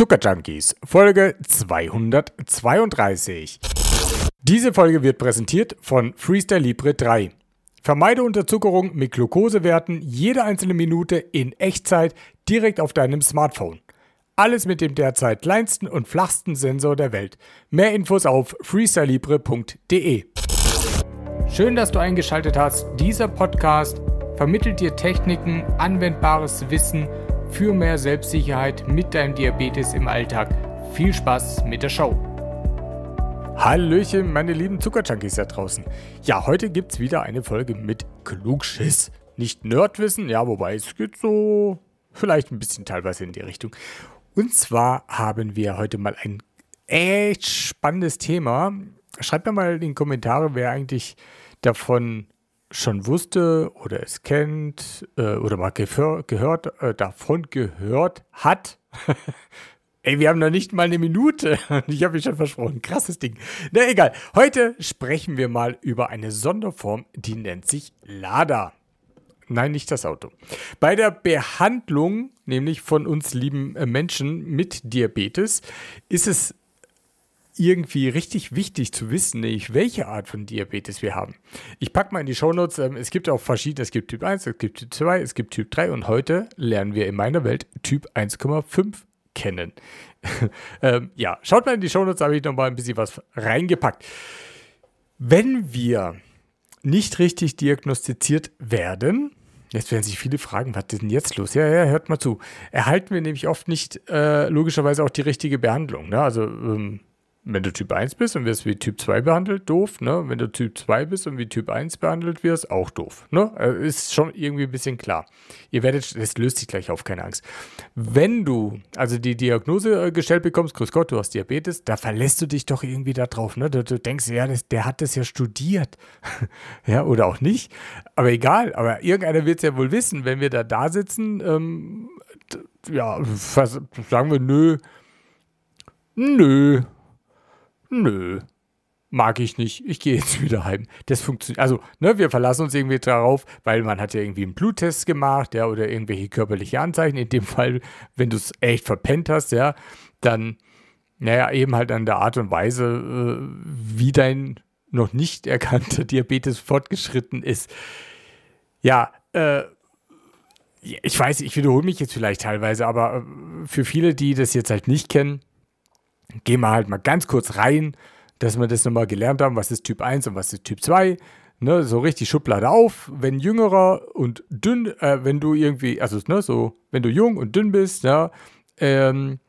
Zuckerjunkies, Folge 232. Diese Folge wird präsentiert von Freestyle Libre 3. Vermeide Unterzuckerung mit Glukosewerten jede einzelne Minute in Echtzeit direkt auf deinem Smartphone. Alles mit dem derzeit kleinsten und flachsten Sensor der Welt. Mehr Infos auf freestylelibre.de. Schön, dass du eingeschaltet hast. Dieser Podcast vermittelt dir Techniken, anwendbares Wissen für mehr Selbstsicherheit mit deinem Diabetes im Alltag. Viel Spaß mit der Show! Hallöchen, meine lieben Zuckerjunkies da draußen. Ja, heute gibt es wieder eine Folge mit Klugschiss. Nicht Nerdwissen, ja, wobei es geht so vielleicht ein bisschen teilweise in die Richtung. Und zwar haben wir heute mal ein echt spannendes Thema. Schreibt mir mal in die Kommentare, wer eigentlich davon schon wusste oder es kennt äh, oder mal gehör, gehört, äh, davon gehört hat. Ey, wir haben noch nicht mal eine Minute. Ich habe mich schon versprochen. Krasses Ding. Na egal. Heute sprechen wir mal über eine Sonderform, die nennt sich Lada. Nein, nicht das Auto. Bei der Behandlung, nämlich von uns lieben äh, Menschen mit Diabetes, ist es irgendwie richtig wichtig zu wissen, nämlich welche Art von Diabetes wir haben. Ich packe mal in die Shownotes, ähm, es gibt auch verschiedene, es gibt Typ 1, es gibt Typ 2, es gibt Typ 3 und heute lernen wir in meiner Welt Typ 1,5 kennen. ähm, ja, schaut mal in die Shownotes, da habe ich nochmal ein bisschen was reingepackt. Wenn wir nicht richtig diagnostiziert werden, Jetzt werden sich viele fragen, was ist denn jetzt los? Ja, ja, hört mal zu. Erhalten wir nämlich oft nicht äh, logischerweise auch die richtige Behandlung. Ne? Also ähm, wenn du Typ 1 bist und wirst wie Typ 2 behandelt, doof, ne? Wenn du Typ 2 bist und wie Typ 1 behandelt wirst, auch doof, ne? Also, ist schon irgendwie ein bisschen klar. Ihr werdet, das löst sich gleich auf, keine Angst. Wenn du also die Diagnose äh, gestellt bekommst, grüß Gott, du hast Diabetes, da verlässt du dich doch irgendwie da drauf, ne? Du, du denkst, ja, das, der hat das ja studiert, ja, oder auch nicht, aber egal, aber irgendeiner wird es ja wohl wissen, wenn wir da da sitzen, ähm, ja, sagen wir, nö, nö, nö, mag ich nicht, ich gehe jetzt wieder heim. Das funktioniert. Also, ne, wir verlassen uns irgendwie darauf, weil man hat ja irgendwie einen Bluttest gemacht, ja, oder irgendwelche körperliche Anzeichen. In dem Fall, wenn du es echt verpennt hast, ja, dann, naja, eben halt an der Art und Weise, äh, wie dein noch nicht erkannter Diabetes fortgeschritten ist. Ja, äh, ich weiß, ich wiederhole mich jetzt vielleicht teilweise, aber äh, für viele, die das jetzt halt nicht kennen, gehen wir halt mal ganz kurz rein, dass wir das nochmal gelernt haben, was ist Typ 1 und was ist Typ 2. Ne, so richtig Schublade auf, wenn jüngerer und dünn, äh, wenn du irgendwie, also ne, so, wenn du jung und dünn bist, ja, ähm,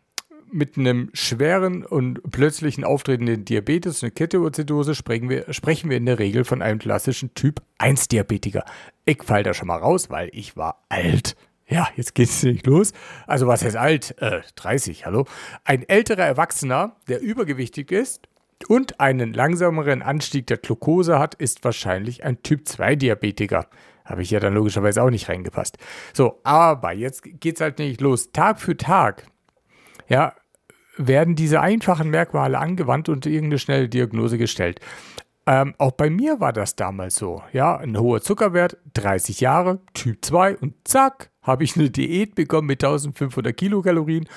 mit einem schweren und plötzlichen auftretenden Diabetes, eine Ketteozytose, sprechen wir, sprechen wir in der Regel von einem klassischen Typ 1 Diabetiker. Ich fall da schon mal raus, weil ich war alt. Ja, jetzt geht's nicht los. Also was heißt alt? Äh, 30, hallo. Ein älterer Erwachsener, der übergewichtig ist und einen langsameren Anstieg der Glucose hat, ist wahrscheinlich ein Typ-2-Diabetiker. Habe ich ja dann logischerweise auch nicht reingepasst. So, aber jetzt geht's halt nicht los. Tag für Tag, ja, werden diese einfachen Merkmale angewandt und irgendeine schnelle Diagnose gestellt. Ähm, auch bei mir war das damals so. Ja, ein hoher Zuckerwert, 30 Jahre, Typ 2 und zack, habe ich eine Diät bekommen mit 1500 Kilokalorien,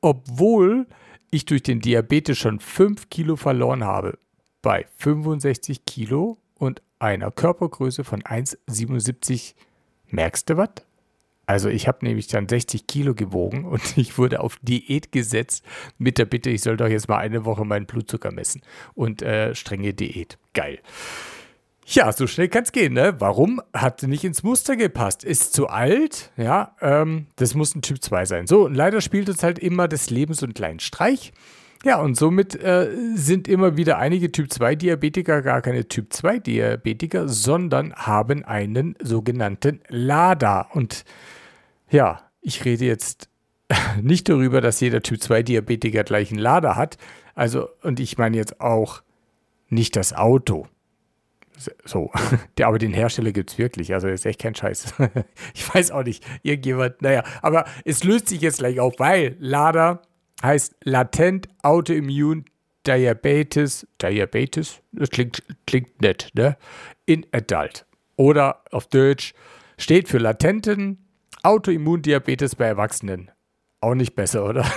obwohl ich durch den Diabetes schon 5 Kilo verloren habe. Bei 65 Kilo und einer Körpergröße von 1,77. Merkst du was? Also ich habe nämlich dann 60 Kilo gewogen und ich wurde auf Diät gesetzt mit der Bitte, ich soll doch jetzt mal eine Woche meinen Blutzucker messen und äh, strenge Diät. Geil. Ja, so schnell kann es gehen, ne? Warum? Hat nicht ins Muster gepasst. Ist zu alt, ja, ähm, das muss ein Typ 2 sein. So, und leider spielt uns halt immer das Leben so einen kleinen Streich. Ja, und somit äh, sind immer wieder einige Typ 2-Diabetiker gar keine Typ 2-Diabetiker, sondern haben einen sogenannten LADA. Und ja, ich rede jetzt nicht darüber, dass jeder Typ 2 Diabetiker gleich einen Lader hat. Also, und ich meine jetzt auch nicht das Auto. So, aber den Hersteller gibt es wirklich. Also, das ist echt kein Scheiß. Ich weiß auch nicht, irgendjemand, naja, aber es löst sich jetzt gleich auf, weil Lader heißt latent Autoimmune Diabetes, Diabetes, das klingt, klingt nett, ne? In Adult. Oder auf Deutsch steht für latenten Autoimmundiabetes bei Erwachsenen. Auch nicht besser, oder?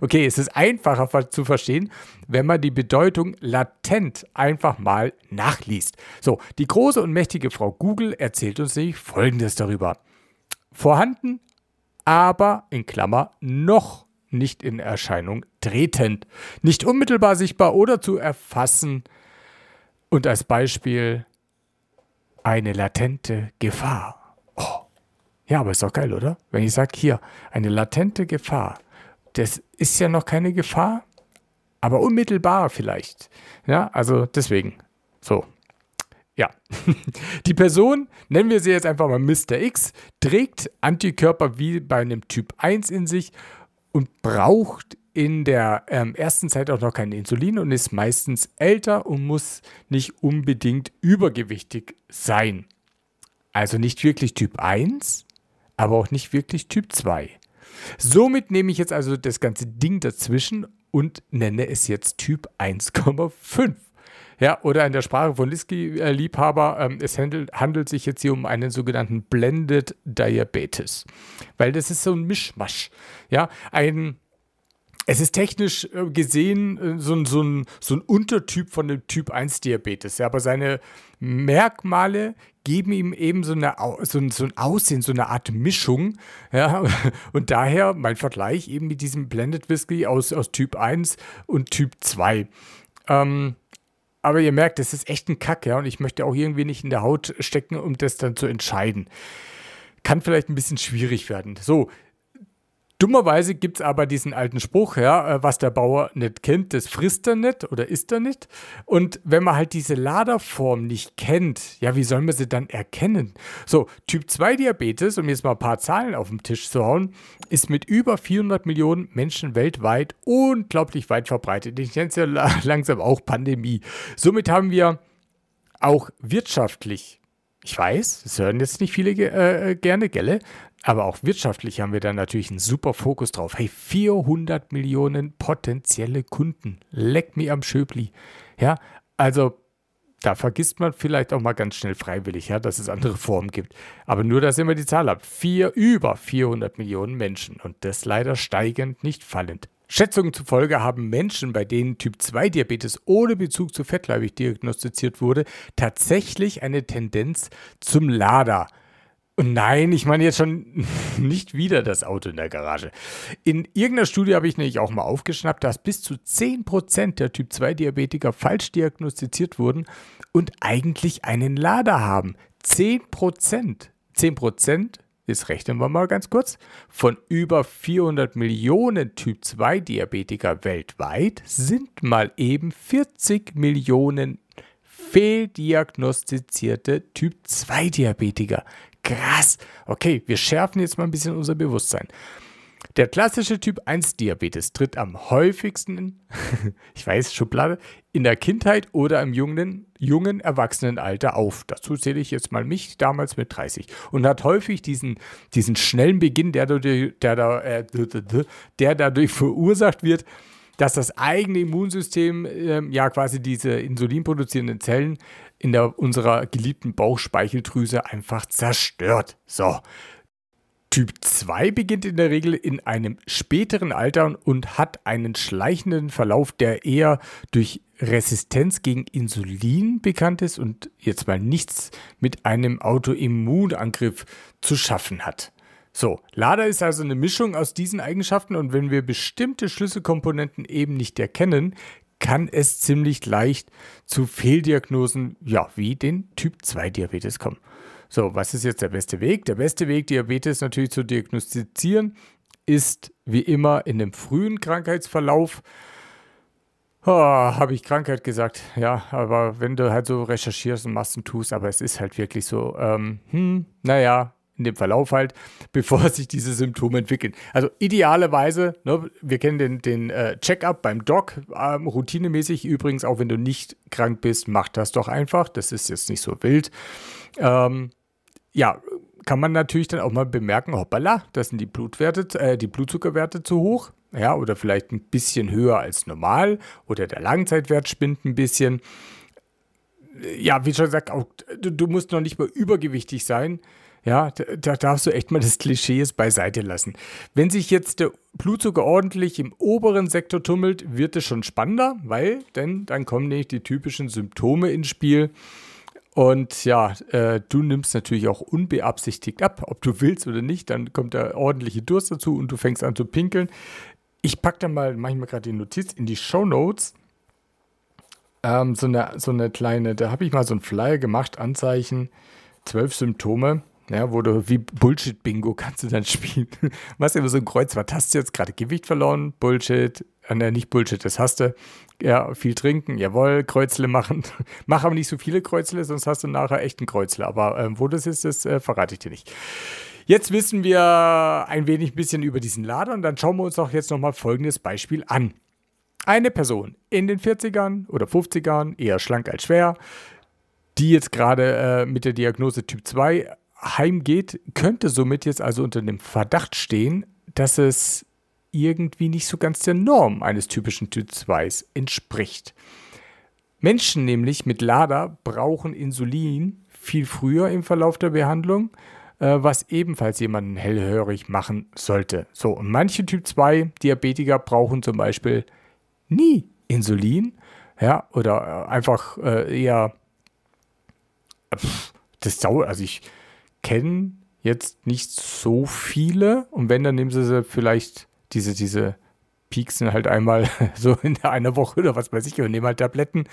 Okay, es ist einfacher zu verstehen, wenn man die Bedeutung latent einfach mal nachliest. So, die große und mächtige Frau Google erzählt uns nämlich Folgendes darüber. Vorhanden, aber in Klammer noch nicht in Erscheinung tretend, nicht unmittelbar sichtbar oder zu erfassen. Und als Beispiel eine latente Gefahr. Oh, ja, aber ist doch geil, oder? Wenn ich sage, hier, eine latente Gefahr. Das ist ja noch keine Gefahr, aber unmittelbar vielleicht. Ja, also deswegen. So. Ja. Die Person, nennen wir sie jetzt einfach mal Mr. X, trägt Antikörper wie bei einem Typ 1 in sich und braucht in der ähm, ersten Zeit auch noch kein Insulin und ist meistens älter und muss nicht unbedingt übergewichtig sein. Also nicht wirklich Typ 1, aber auch nicht wirklich Typ 2. Somit nehme ich jetzt also das ganze Ding dazwischen und nenne es jetzt Typ 1,5. Ja, oder in der Sprache von Liski-Liebhaber, ähm, es handelt, handelt sich jetzt hier um einen sogenannten Blended Diabetes. Weil das ist so ein Mischmasch. Ja, ein. Es ist technisch äh, gesehen äh, so ein, so, ein, so ein Untertyp von dem Typ 1 Diabetes, ja, aber seine Merkmale geben ihm eben so, eine, so, ein, so ein Aussehen, so eine Art Mischung. Ja? Und daher mein Vergleich eben mit diesem Blended Whisky aus, aus Typ 1 und Typ 2. Ähm, aber ihr merkt, das ist echt ein Kack, ja, und ich möchte auch irgendwie nicht in der Haut stecken, um das dann zu entscheiden. Kann vielleicht ein bisschen schwierig werden. So, Dummerweise gibt es aber diesen alten Spruch, ja, äh, was der Bauer nicht kennt, das frisst er nicht oder isst er nicht. Und wenn man halt diese Laderform nicht kennt, ja, wie soll man sie dann erkennen? So, Typ 2 Diabetes, um jetzt mal ein paar Zahlen auf den Tisch zu hauen, ist mit über 400 Millionen Menschen weltweit unglaublich weit verbreitet. Ich nenne es ja langsam auch Pandemie. Somit haben wir auch wirtschaftlich ich weiß, das hören jetzt nicht viele äh, äh, gerne, gelle, aber auch wirtschaftlich haben wir da natürlich einen super Fokus drauf. Hey, 400 Millionen potenzielle Kunden. Leck mir am Schöbli. Ja, also da vergisst man vielleicht auch mal ganz schnell freiwillig, ja, dass es andere Formen gibt. Aber nur, dass ihr immer die Zahl habt. Vier, über 400 Millionen Menschen. Und das leider steigend, nicht fallend. Schätzungen zufolge haben Menschen, bei denen Typ-2-Diabetes ohne Bezug zu fettleibig diagnostiziert wurde, tatsächlich eine Tendenz zum Lader. Und nein, ich meine jetzt schon nicht wieder das Auto in der Garage. In irgendeiner Studie habe ich nämlich auch mal aufgeschnappt, dass bis zu 10% der Typ-2-Diabetiker falsch diagnostiziert wurden und eigentlich einen Lader haben. 10%. 10% ist, rechnen wir mal ganz kurz, von über 400 Millionen Typ-2-Diabetiker weltweit sind mal eben 40 Millionen fehldiagnostizierte Typ-2-Diabetiker krass. Okay, wir schärfen jetzt mal ein bisschen unser Bewusstsein. Der klassische Typ 1 Diabetes tritt am häufigsten, in, ich weiß, Schublade, in der Kindheit oder im jungen, jungen Erwachsenenalter auf. Dazu zähle ich jetzt mal mich damals mit 30 und hat häufig diesen, diesen schnellen Beginn, der dadurch, der, der, äh, der dadurch verursacht wird, dass das eigene Immunsystem äh, ja quasi diese insulinproduzierenden Zellen in der, unserer geliebten Bauchspeicheldrüse einfach zerstört. So. Typ 2 beginnt in der Regel in einem späteren Alter und hat einen schleichenden Verlauf, der eher durch Resistenz gegen Insulin bekannt ist und jetzt mal nichts mit einem Autoimmunangriff zu schaffen hat. So, Lada ist also eine Mischung aus diesen Eigenschaften und wenn wir bestimmte Schlüsselkomponenten eben nicht erkennen, kann es ziemlich leicht zu Fehldiagnosen, ja, wie den Typ-2-Diabetes kommen. So, was ist jetzt der beste Weg? Der beste Weg, Diabetes natürlich zu diagnostizieren, ist wie immer in dem frühen Krankheitsverlauf. Oh, habe ich Krankheit gesagt, ja, aber wenn du halt so recherchierst und Massen tust, aber es ist halt wirklich so, ähm, hm, naja, in dem Verlauf halt, bevor sich diese Symptome entwickeln. Also idealerweise, ne, wir kennen den, den äh, Check-up beim Doc, ähm, routinemäßig übrigens, auch wenn du nicht krank bist, mach das doch einfach. Das ist jetzt nicht so wild. Ähm, ja, kann man natürlich dann auch mal bemerken, hoppala, das sind die Blutwerte, äh, die Blutzuckerwerte zu hoch, ja, oder vielleicht ein bisschen höher als normal oder der Langzeitwert spinnt ein bisschen. Ja, wie schon gesagt, auch, du, du musst noch nicht mal übergewichtig sein. Ja, da, da, darfst du echt mal das Klischee beiseite lassen. Wenn sich jetzt der Blutzucker ordentlich im oberen Sektor tummelt, wird es schon spannender, weil denn dann kommen nämlich die typischen Symptome ins Spiel. Und ja, äh, du nimmst natürlich auch unbeabsichtigt ab, ob du willst oder nicht. Dann kommt der ordentliche Durst dazu und du fängst an zu pinkeln. Ich packe da mal mache ich manchmal gerade die Notiz in die Show Notes. Ähm, so, eine, so eine kleine, da habe ich mal so ein Flyer gemacht, Anzeichen, zwölf Symptome. Ja, wo du wie Bullshit-Bingo kannst du dann spielen. Machst immer so ein Kreuz, was Hast du jetzt gerade Gewicht verloren? Bullshit. Ah, ne, nicht Bullshit, das hast du. Ja, viel trinken. Jawohl, Kreuzle machen. Mach aber nicht so viele Kreuzle, sonst hast du nachher echt einen Kreuzle. Aber ähm, wo das ist, das äh, verrate ich dir nicht. Jetzt wissen wir ein wenig ein bisschen über diesen Lader und dann schauen wir uns doch jetzt nochmal folgendes Beispiel an. Eine Person in den 40ern oder 50ern, eher schlank als schwer, die jetzt gerade äh, mit der Diagnose Typ 2 heimgeht, könnte somit jetzt also unter dem Verdacht stehen, dass es irgendwie nicht so ganz der Norm eines typischen Typ 2s entspricht. Menschen nämlich mit LADA brauchen Insulin viel früher im Verlauf der Behandlung, äh, was ebenfalls jemanden hellhörig machen sollte. So, und manche Typ 2 Diabetiker brauchen zum Beispiel nie Insulin, ja, oder äh, einfach äh, eher. Pff, das dauert, also ich, kennen jetzt nicht so viele. Und wenn, dann nehmen sie, sie vielleicht diese, diese pieksen halt einmal so in einer Woche oder was weiß ich und nehmen halt Tabletten.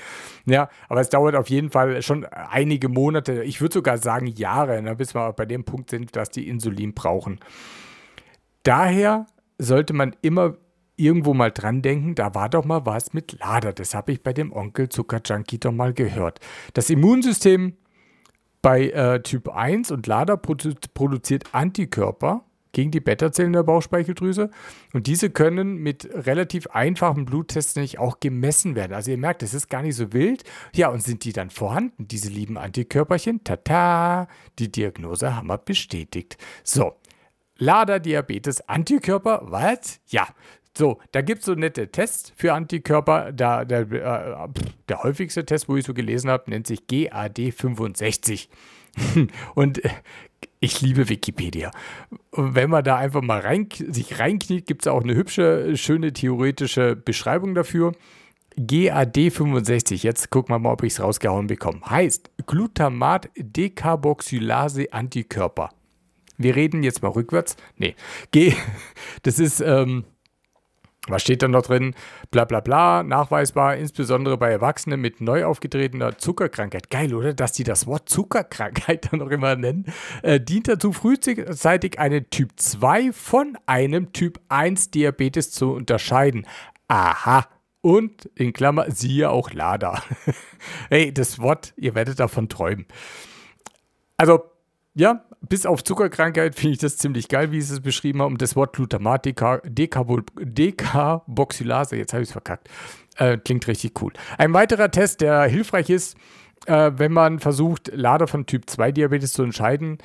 Ja, aber es dauert auf jeden Fall schon einige Monate, ich würde sogar sagen Jahre, ne, bis wir bei dem Punkt sind, dass die Insulin brauchen. Daher sollte man immer irgendwo mal dran denken, da war doch mal was mit Lader. Das habe ich bei dem Onkel Zuckerjunkie doch mal gehört. Das Immunsystem bei äh, Typ 1 und LADA produ produziert Antikörper gegen die Beta-Zellen der Bauchspeicheldrüse. Und diese können mit relativ einfachen Bluttests nicht auch gemessen werden. Also ihr merkt, es ist gar nicht so wild. Ja, und sind die dann vorhanden, diese lieben Antikörperchen? Tata! Die Diagnose haben wir bestätigt. So, LADA-Diabetes-Antikörper, was? Ja, so, da gibt es so nette Tests für Antikörper. Da, der, äh, der häufigste Test, wo ich so gelesen habe, nennt sich GAD65. Und äh, ich liebe Wikipedia. Wenn man da einfach mal rein, sich reinkniet, gibt es auch eine hübsche, schöne theoretische Beschreibung dafür. GAD65, jetzt gucken wir mal, ob ich es rausgehauen bekomme, heißt Glutamat-Decarboxylase-Antikörper. Wir reden jetzt mal rückwärts. Nee, G, das ist... Ähm, was steht dann noch drin? Bla bla bla, nachweisbar, insbesondere bei Erwachsenen mit neu aufgetretener Zuckerkrankheit. Geil, oder? Dass die das Wort Zuckerkrankheit dann noch immer nennen. Äh, dient dazu, frühzeitig einen Typ 2 von einem Typ 1 Diabetes zu unterscheiden. Aha. Und in Klammer, siehe auch Lada. hey, das Wort, ihr werdet davon träumen. Also ja, bis auf Zuckerkrankheit finde ich das ziemlich geil, wie sie es beschrieben haben. das Wort Glutamat, Decarboxylase, jetzt habe ich es verkackt. Äh, klingt richtig cool. Ein weiterer Test, der hilfreich ist, äh, wenn man versucht, Lader von Typ 2 Diabetes zu entscheiden,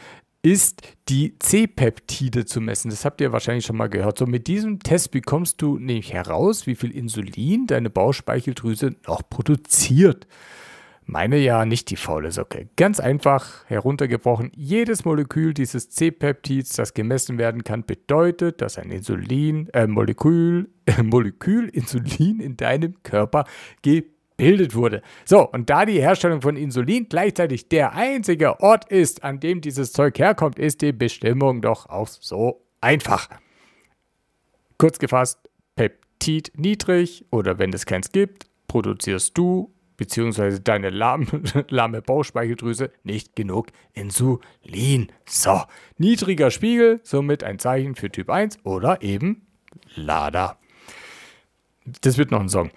ist die C-Peptide zu messen. Das habt ihr wahrscheinlich schon mal gehört. So mit diesem Test bekommst du nämlich heraus, wie viel Insulin deine Bauchspeicheldrüse noch produziert. Meine ja nicht die faule Socke. Ganz einfach heruntergebrochen, jedes Molekül dieses C-Peptids, das gemessen werden kann, bedeutet, dass ein Insulin, äh, Molekül, äh, Molekül Insulin in deinem Körper gebildet wurde. So, und da die Herstellung von Insulin gleichzeitig der einzige Ort ist, an dem dieses Zeug herkommt, ist die Bestimmung doch auch so einfach. Kurz gefasst, Peptid niedrig oder wenn es keins gibt, produzierst du beziehungsweise deine lahme, lahme Bauchspeicheldrüse nicht genug Insulin. So, niedriger Spiegel, somit ein Zeichen für Typ 1 oder eben Lada. Das wird noch ein Song.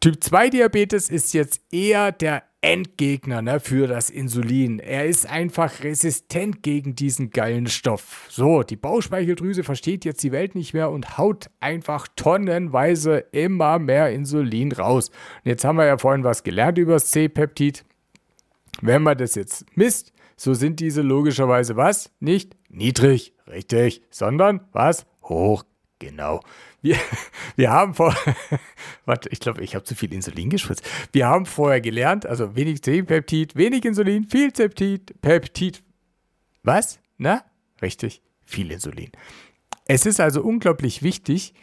Typ 2 Diabetes ist jetzt eher der Endgegner ne, für das Insulin. Er ist einfach resistent gegen diesen geilen Stoff. So, die Bauchspeicheldrüse versteht jetzt die Welt nicht mehr und haut einfach tonnenweise immer mehr Insulin raus. Und jetzt haben wir ja vorhin was gelernt über das C-Peptid. Wenn man das jetzt misst, so sind diese logischerweise was? Nicht niedrig, richtig, sondern was? Hoch, Genau. Wir, wir haben vor, warte, ich glaube, ich habe zu viel Insulin gespritzt. Wir haben vorher gelernt, also wenig C-Peptid, wenig Insulin, viel Zeptid, Peptid. Was? Na? Richtig, viel Insulin. Es ist also unglaublich wichtig,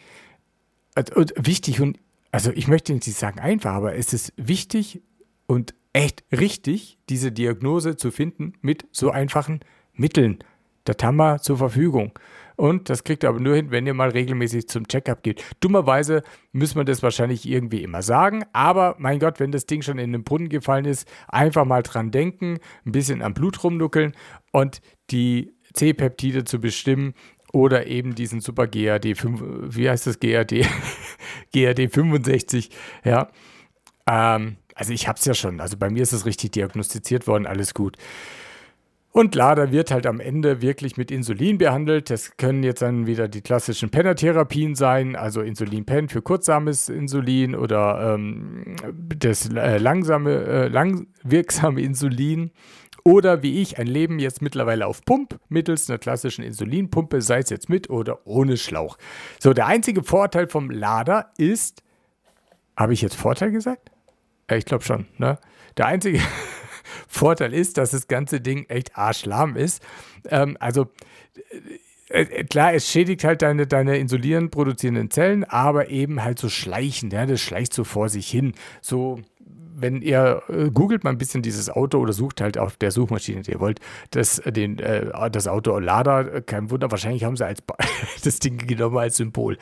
also, und wichtig und, also ich möchte nicht sagen einfach, aber es ist wichtig und echt richtig, diese Diagnose zu finden mit so einfachen Mitteln. Das haben wir zur Verfügung. Und das kriegt ihr aber nur hin, wenn ihr mal regelmäßig zum Checkup geht. Dummerweise müssen wir das wahrscheinlich irgendwie immer sagen. Aber mein Gott, wenn das Ding schon in den Brunnen gefallen ist, einfach mal dran denken, ein bisschen am Blut rumnuckeln und die C-Peptide zu bestimmen oder eben diesen super GAD 5, wie heißt das GAD? GAD 65, ja. Ähm, also ich habe es ja schon. Also bei mir ist es richtig diagnostiziert worden, alles gut. Und Lader wird halt am Ende wirklich mit Insulin behandelt. Das können jetzt dann wieder die klassischen Penner-Therapien sein, also Insulin-Pen für kurzsames Insulin oder ähm, das äh, langsame, äh, lang wirksame Insulin. Oder wie ich, ein Leben jetzt mittlerweile auf Pump mittels einer klassischen Insulinpumpe, sei es jetzt mit oder ohne Schlauch. So, der einzige Vorteil vom Lader ist, habe ich jetzt Vorteil gesagt? Ich glaube schon, ne? Der einzige Vorteil ist, dass das ganze Ding echt arschlamm ist. Ähm, also äh, äh, klar, es schädigt halt deine, deine Insulin produzierenden Zellen, aber eben halt so schleichend, ja, das schleicht so vor sich hin. So, wenn ihr äh, googelt mal ein bisschen dieses Auto oder sucht halt auf der Suchmaschine, die ihr wollt, das, äh, den, äh, das Auto Lada, kein Wunder, wahrscheinlich haben sie als das Ding genommen als Symbol.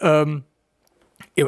Ähm,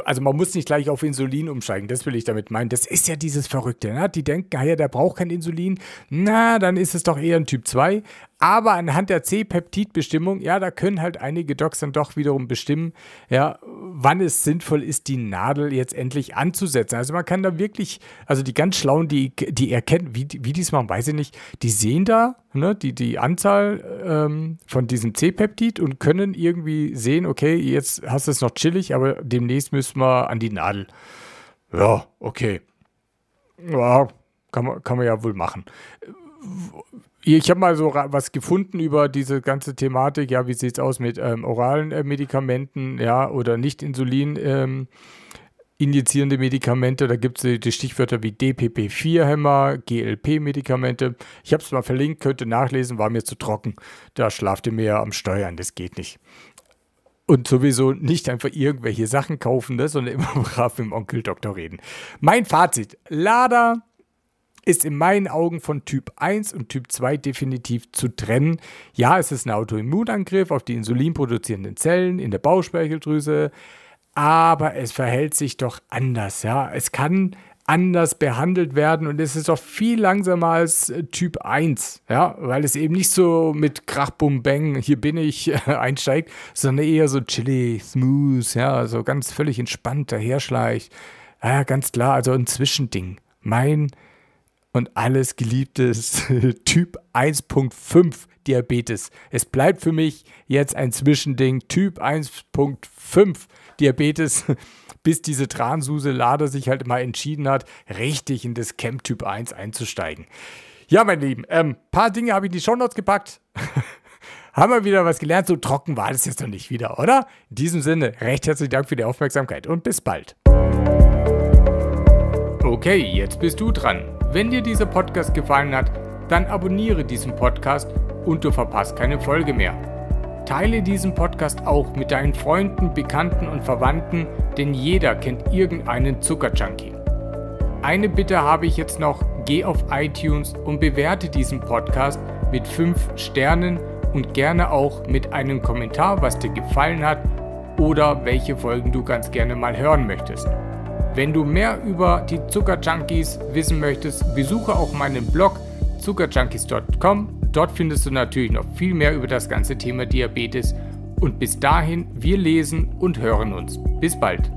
also man muss nicht gleich auf Insulin umsteigen, das will ich damit meinen. Das ist ja dieses Verrückte. Ne? Die denken, ah ja, der braucht kein Insulin. Na, dann ist es doch eher ein Typ 2. Aber anhand der C-Peptid-Bestimmung, ja, da können halt einige Docs dann doch wiederum bestimmen, ja, wann es sinnvoll ist, die Nadel jetzt endlich anzusetzen. Also man kann da wirklich, also die ganz Schlauen, die, die erkennen, wie, wie die es machen, weiß ich nicht, die sehen da ne, die, die Anzahl ähm, von diesem C-Peptid und können irgendwie sehen, okay, jetzt hast du es noch chillig, aber demnächst müssen wir an die Nadel. Ja, okay. Ja, kann man, kann man ja wohl machen ich habe mal so was gefunden über diese ganze Thematik. Ja, wie sieht es aus mit ähm, oralen äh, Medikamenten, ja, oder Nicht-Insulin? Ähm, injizierende Medikamente, da gibt es die Stichwörter wie DPP-4-Hämmer, GLP-Medikamente. Ich habe es mal verlinkt, könnte nachlesen, war mir zu trocken. Da schlaft ihr mehr am Steuern, das geht nicht. Und sowieso nicht einfach irgendwelche Sachen kaufen, ne, sondern immer brav mit dem Onkel Doktor reden. Mein Fazit, Lada ist in meinen Augen von Typ 1 und Typ 2 definitiv zu trennen. Ja, es ist ein Autoimmunangriff auf die insulinproduzierenden Zellen in der Bauchspeicheldrüse, aber es verhält sich doch anders. Ja, es kann anders behandelt werden und es ist doch viel langsamer als äh, Typ 1, ja, weil es eben nicht so mit Krach, Bum, Bang, hier bin ich einsteigt, sondern eher so chilly, smooth, ja, so ganz völlig entspannt daherschleicht. Ja, ganz klar, also ein Zwischending. Mein und alles geliebtes Typ 1.5 Diabetes. Es bleibt für mich jetzt ein Zwischending Typ 1.5 Diabetes, bis diese Transuse-Lade sich halt mal entschieden hat, richtig in das Camp Typ 1 einzusteigen. Ja, meine Lieben, ein ähm, paar Dinge habe ich in die Shownotes gepackt. Haben wir wieder was gelernt? So trocken war das jetzt noch nicht wieder, oder? In diesem Sinne, recht herzlichen Dank für die Aufmerksamkeit und bis bald. Okay, jetzt bist du dran. Wenn dir dieser Podcast gefallen hat, dann abonniere diesen Podcast und du verpasst keine Folge mehr. Teile diesen Podcast auch mit deinen Freunden, Bekannten und Verwandten, denn jeder kennt irgendeinen Zuckerjunkie. Eine Bitte habe ich jetzt noch, geh auf iTunes und bewerte diesen Podcast mit 5 Sternen und gerne auch mit einem Kommentar, was dir gefallen hat oder welche Folgen du ganz gerne mal hören möchtest. Wenn du mehr über die Zuckerjunkies wissen möchtest, besuche auch meinen Blog zuckerjunkies.com. Dort findest du natürlich noch viel mehr über das ganze Thema Diabetes. Und bis dahin, wir lesen und hören uns. Bis bald.